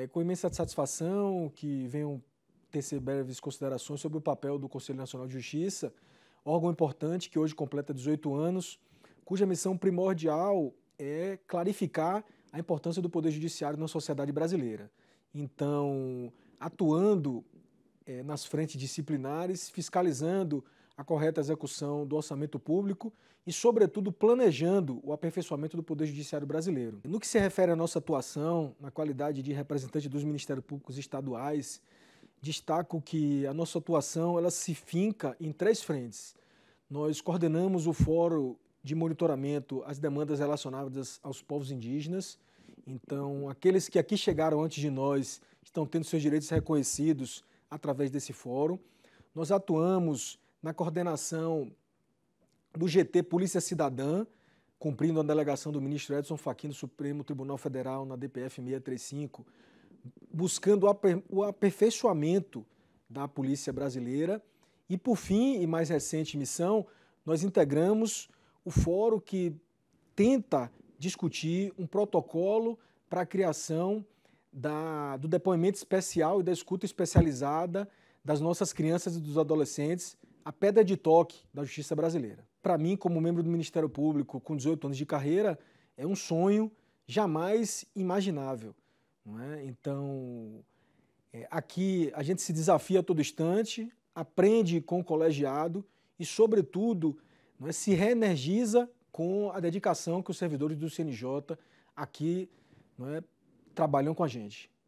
É, com imensa satisfação que venham tecer breves considerações sobre o papel do Conselho Nacional de Justiça, órgão importante que hoje completa 18 anos, cuja missão primordial é clarificar a importância do Poder Judiciário na sociedade brasileira. Então, atuando é, nas frentes disciplinares, fiscalizando a correta execução do orçamento público e, sobretudo, planejando o aperfeiçoamento do Poder Judiciário brasileiro. No que se refere à nossa atuação na qualidade de representante dos Ministérios Públicos estaduais, destaco que a nossa atuação ela se finca em três frentes. Nós coordenamos o Fórum de Monitoramento às demandas relacionadas aos povos indígenas. Então, aqueles que aqui chegaram antes de nós estão tendo seus direitos reconhecidos através desse fórum. Nós atuamos na coordenação do GT Polícia Cidadã, cumprindo a delegação do ministro Edson Fachin do Supremo Tribunal Federal na DPF 635, buscando o aperfeiçoamento da Polícia Brasileira. E por fim, e mais recente missão, nós integramos o fórum que tenta discutir um protocolo para a criação da, do depoimento especial e da escuta especializada das nossas crianças e dos adolescentes a pedra de toque da justiça brasileira. Para mim, como membro do Ministério Público com 18 anos de carreira, é um sonho jamais imaginável. Não é? Então, é, aqui a gente se desafia a todo instante, aprende com o colegiado e, sobretudo, não é, se reenergiza com a dedicação que os servidores do CNJ aqui não é, trabalham com a gente.